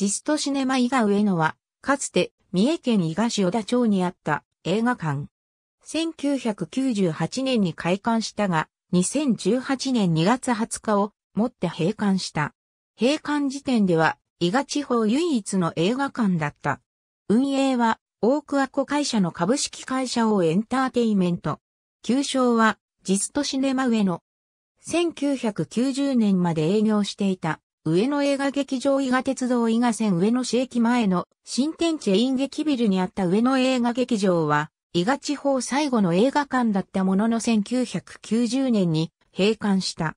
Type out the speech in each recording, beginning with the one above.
ジストシネマ伊賀上野は、かつて三重県伊賀市小田町にあった映画館。1998年に開館したが、2018年2月20日をもって閉館した。閉館時点では、伊賀地方唯一の映画館だった。運営は、大久和子会社の株式会社をエンターテイメント。旧称は、ジストシネマ上野。1990年まで営業していた上野映画劇場伊賀鉄道伊賀線上野市駅前の新天地演劇ビルにあった上野映画劇場は、伊賀地方最後の映画館だったものの1990年に閉館した。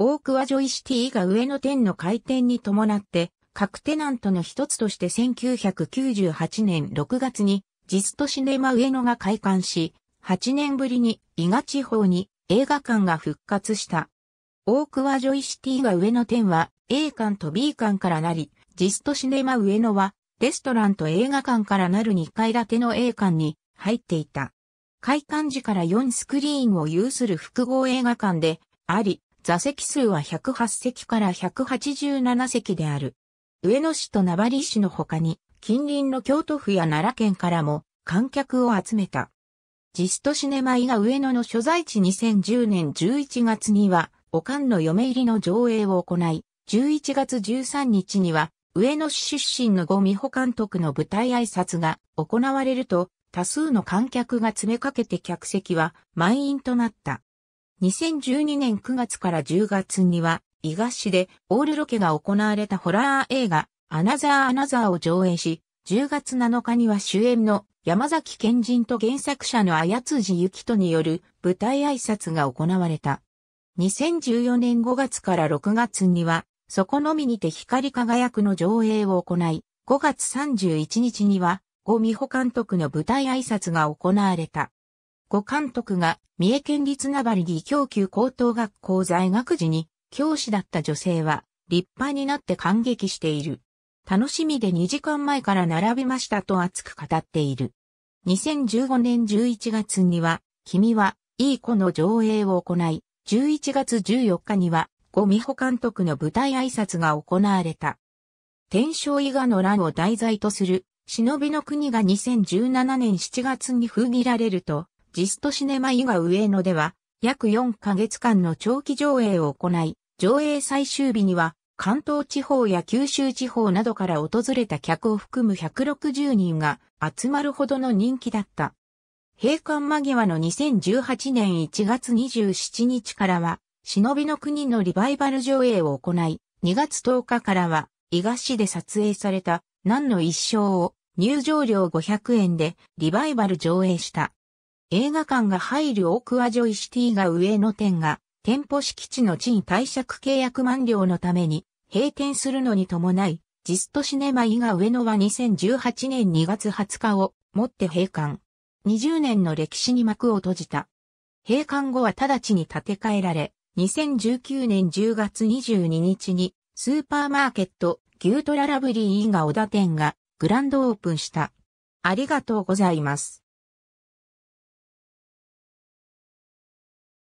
大桑ジョイシティが上野店の開店に伴って、各テナントの一つとして1998年6月に、ジストシネマ上野が開館し、8年ぶりに伊賀地方に映画館が復活した。大桑ジョイシティが上野店は A 館と B 館からなり、ジストシネマ上野はレストランと映画館からなる2階建ての A 館に入っていた。開館時から4スクリーンを有する複合映画館であり、座席数は108席から187席である。上野市と名張市の他に、近隣の京都府や奈良県からも観客を集めた。ジストシネマイが上野の所在地2010年11月には、おかんの嫁入りの上映を行い、11月13日には、上野市出身の後美穂監督の舞台挨拶が行われると、多数の観客が詰めかけて客席は満員となった。2012年9月から10月には、伊賀市でオールロケが行われたホラー映画、アナザーアナザーを上映し、10月7日には主演の山崎賢人と原作者の綾辻ゆきとによる舞台挨拶が行われた。2014年5月から6月には、そこのみにて光り輝くの上映を行い、5月31日には、五美穂監督の舞台挨拶が行われた。五監督が三重県立名張義供給高等学校在学時に教師だった女性は立派になって感激している。楽しみで2時間前から並びましたと熱く語っている。2015年11月には君はいい子の上映を行い、11月14日には、ゴ美穂監督の舞台挨拶が行われた。天正伊賀の乱を題材とする、忍びの国が2017年7月に封切られると、ジストシネマ伊賀上野では、約4ヶ月間の長期上映を行い、上映最終日には、関東地方や九州地方などから訪れた客を含む160人が集まるほどの人気だった。閉館間際の2018年1月27日からは、忍びの国のリバイバル上映を行い、2月10日からは、伊賀市で撮影された、何の一生を入場料500円でリバイバル上映した。映画館が入るオークアジョイシティが上の店が、店舗敷地の地に貸借契約満了のために、閉店するのに伴い、ジストシネマ伊賀上野は2018年2月20日をもって閉館。20年の歴史に幕を閉じた。閉館後は直ちに建て替えられ、2019年10月22日にスーパーマーケット牛トララブリー伊賀小田店がグランドオープンした。ありがとうございます。